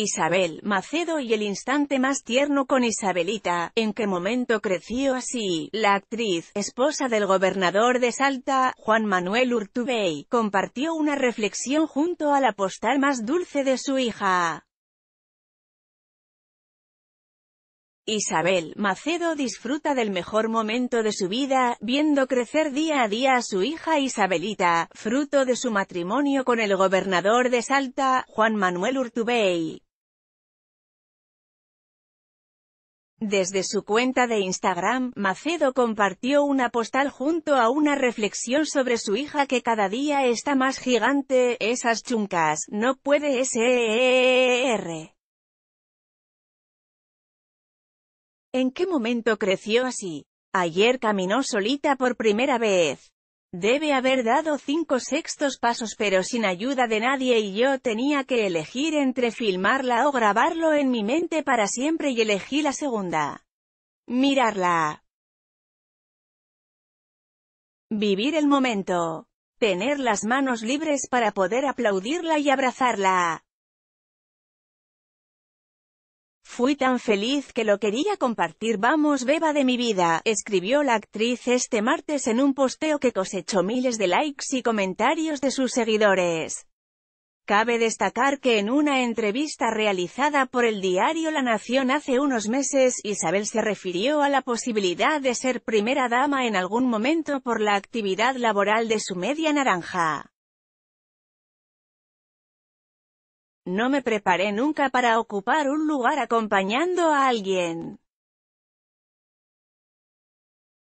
Isabel Macedo y el instante más tierno con Isabelita, en qué momento creció así, la actriz, esposa del gobernador de Salta, Juan Manuel Urtubey, compartió una reflexión junto a la postal más dulce de su hija. Isabel Macedo disfruta del mejor momento de su vida, viendo crecer día a día a su hija Isabelita, fruto de su matrimonio con el gobernador de Salta, Juan Manuel Urtubey. Desde su cuenta de Instagram, Macedo compartió una postal junto a una reflexión sobre su hija que cada día está más gigante, esas chuncas, no puede ser. ¿En qué momento creció así? Ayer caminó solita por primera vez. Debe haber dado cinco sextos pasos pero sin ayuda de nadie y yo tenía que elegir entre filmarla o grabarlo en mi mente para siempre y elegí la segunda. Mirarla. Vivir el momento. Tener las manos libres para poder aplaudirla y abrazarla. Fui tan feliz que lo quería compartir vamos beba de mi vida, escribió la actriz este martes en un posteo que cosechó miles de likes y comentarios de sus seguidores. Cabe destacar que en una entrevista realizada por el diario La Nación hace unos meses, Isabel se refirió a la posibilidad de ser primera dama en algún momento por la actividad laboral de su media naranja. No me preparé nunca para ocupar un lugar acompañando a alguien.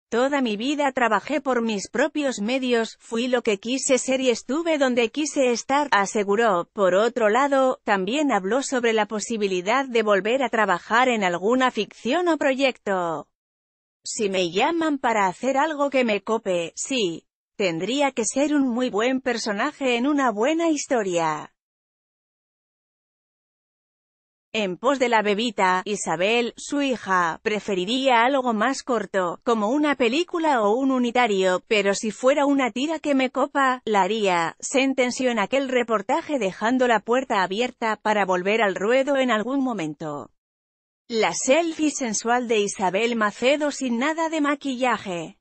Toda mi vida trabajé por mis propios medios, fui lo que quise ser y estuve donde quise estar, aseguró. Por otro lado, también habló sobre la posibilidad de volver a trabajar en alguna ficción o proyecto. Si me llaman para hacer algo que me cope, sí, tendría que ser un muy buen personaje en una buena historia. En pos de la bebita, Isabel, su hija, preferiría algo más corto, como una película o un unitario, pero si fuera una tira que me copa, la haría. Sentenció en aquel reportaje dejando la puerta abierta para volver al ruedo en algún momento. La selfie sensual de Isabel Macedo sin nada de maquillaje.